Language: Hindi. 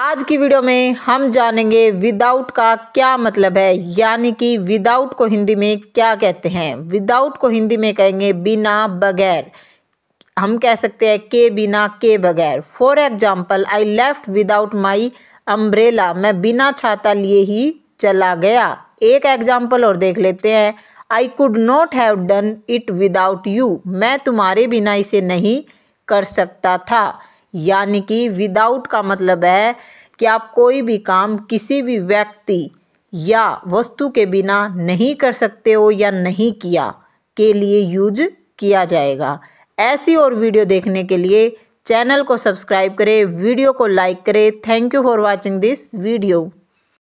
आज की वीडियो में हम जानेंगे विदाउट का क्या मतलब है यानी कि विदाउट को हिंदी में क्या कहते हैं विदाउट को हिंदी में कहेंगे बिना बगैर हम कह सकते हैं के बिना के बगैर for example I left without my umbrella मैं बिना छाता लिए ही चला गया एक एग्जाम्पल और देख लेते हैं I could not have done it without you मैं तुम्हारे बिना इसे नहीं कर सकता था यानी कि विदाउट का मतलब है कि आप कोई भी काम किसी भी व्यक्ति या वस्तु के बिना नहीं कर सकते हो या नहीं किया के लिए यूज किया जाएगा ऐसी और वीडियो देखने के लिए चैनल को सब्सक्राइब करें वीडियो को लाइक करें thank you for watching this video